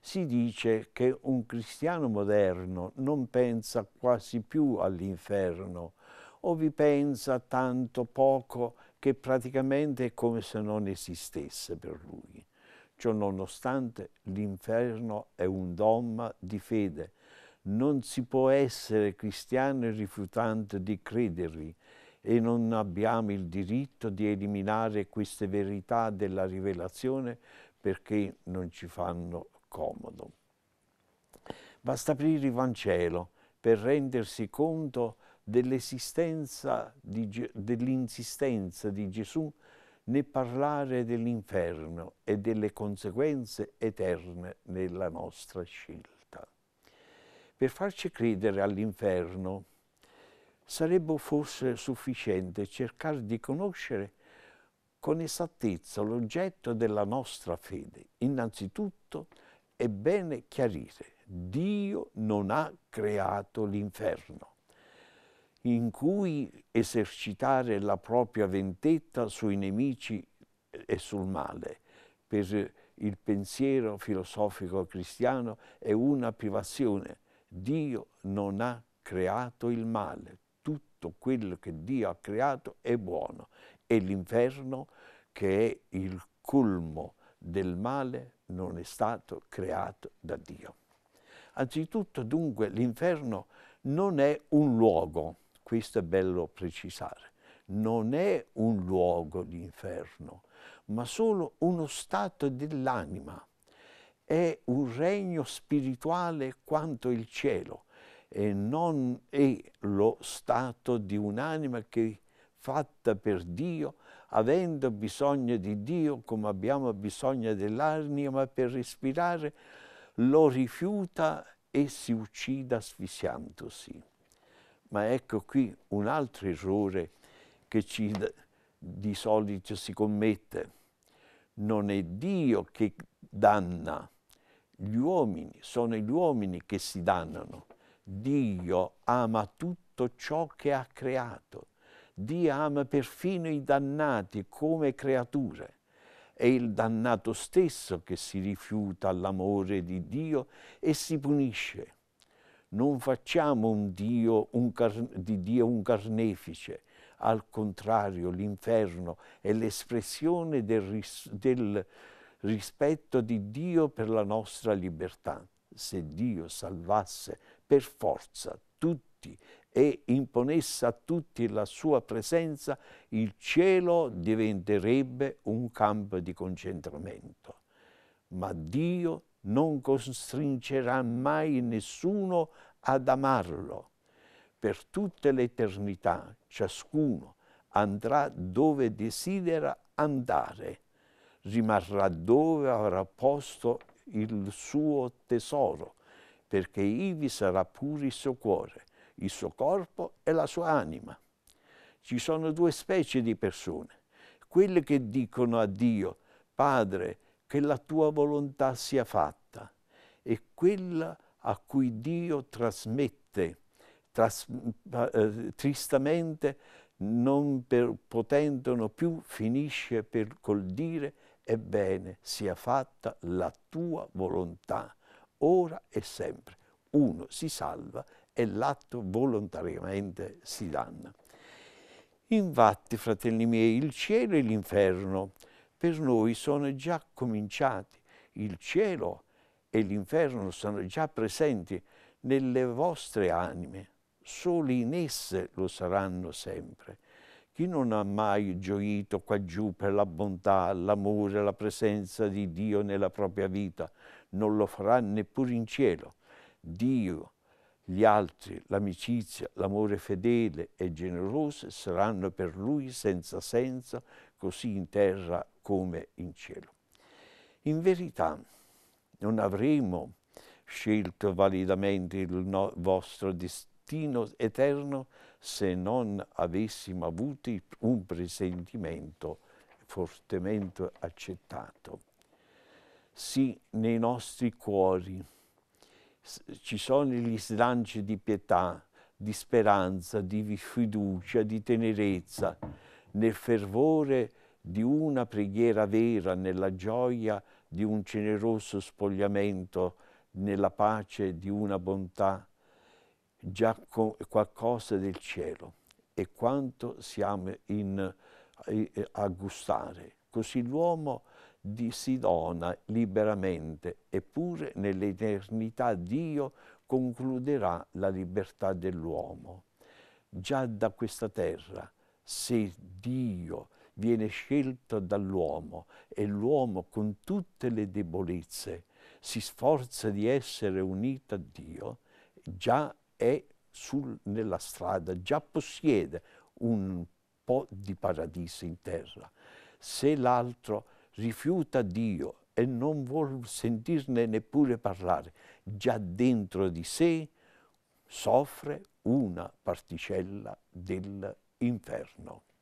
Si dice che un cristiano moderno non pensa quasi più all'inferno o vi pensa tanto poco che praticamente è come se non esistesse per lui. Ciò nonostante l'inferno è un dogma di fede. Non si può essere cristiano e rifiutante di credervi e non abbiamo il diritto di eliminare queste verità della rivelazione perché non ci fanno comodo. Basta aprire il Vangelo per rendersi conto dell'insistenza di Gesù nel parlare dell'inferno e delle conseguenze eterne nella nostra scelta. Per farci credere all'inferno, sarebbe forse sufficiente cercare di conoscere con esattezza l'oggetto della nostra fede. Innanzitutto è bene chiarire, Dio non ha creato l'inferno in cui esercitare la propria vendetta sui nemici e sul male. Per il pensiero filosofico cristiano è una privazione. Dio non ha creato il male tutto quello che Dio ha creato è buono e l'inferno, che è il culmo del male, non è stato creato da Dio. Anzitutto dunque l'inferno non è un luogo, questo è bello precisare, non è un luogo l'inferno, ma solo uno stato dell'anima. È un regno spirituale quanto il cielo, e non è lo stato di un'anima che fatta per Dio, avendo bisogno di Dio come abbiamo bisogno dell'anima per respirare, lo rifiuta e si uccida asfissiandosi. Ma ecco qui un altro errore che ci, di solito si commette. Non è Dio che danna, gli uomini sono gli uomini che si dannano Dio ama tutto ciò che ha creato. Dio ama perfino i dannati come creature. È il dannato stesso che si rifiuta all'amore di Dio e si punisce. Non facciamo un Dio, un di Dio un carnefice, al contrario l'inferno è l'espressione del, ris del rispetto di Dio per la nostra libertà se Dio salvasse per forza tutti e imponesse a tutti la sua presenza, il cielo diventerebbe un campo di concentramento. Ma Dio non costringerà mai nessuno ad amarlo. Per tutta l'eternità ciascuno andrà dove desidera andare, rimarrà dove avrà posto il suo tesoro, perché ivi sarà pure il suo cuore, il suo corpo e la sua anima. Ci sono due specie di persone, quelle che dicono a Dio, Padre, che la tua volontà sia fatta, e quella a cui Dio trasmette tras eh, tristamente non per, potendono più, finisce per, col dire ebbene sia fatta la tua volontà, ora e sempre. Uno si salva e l'atto volontariamente si danna. Infatti, fratelli miei, il cielo e l'inferno per noi sono già cominciati. Il cielo e l'inferno sono già presenti nelle vostre anime, solo in esse lo saranno sempre. Chi non ha mai gioito qua giù per la bontà, l'amore, la presenza di Dio nella propria vita, non lo farà neppure in cielo. Dio, gli altri, l'amicizia, l'amore fedele e generoso saranno per lui senza senza, così in terra come in cielo. In verità non avremo scelto validamente il no vostro destino destino eterno se non avessimo avuto un presentimento fortemente accettato. Sì, nei nostri cuori ci sono gli slanci di pietà, di speranza, di fiducia, di tenerezza, nel fervore di una preghiera vera, nella gioia di un generoso spogliamento, nella pace di una bontà già qualcosa del cielo e quanto siamo in, eh, eh, a gustare. Così l'uomo si dona liberamente, eppure nell'eternità Dio concluderà la libertà dell'uomo. Già da questa terra, se Dio viene scelto dall'uomo e l'uomo con tutte le debolezze si sforza di essere unito a Dio, già è sul, nella strada, già possiede un po' di paradiso in terra. Se l'altro rifiuta Dio e non vuol sentirne neppure parlare, già dentro di sé soffre una particella dell'inferno.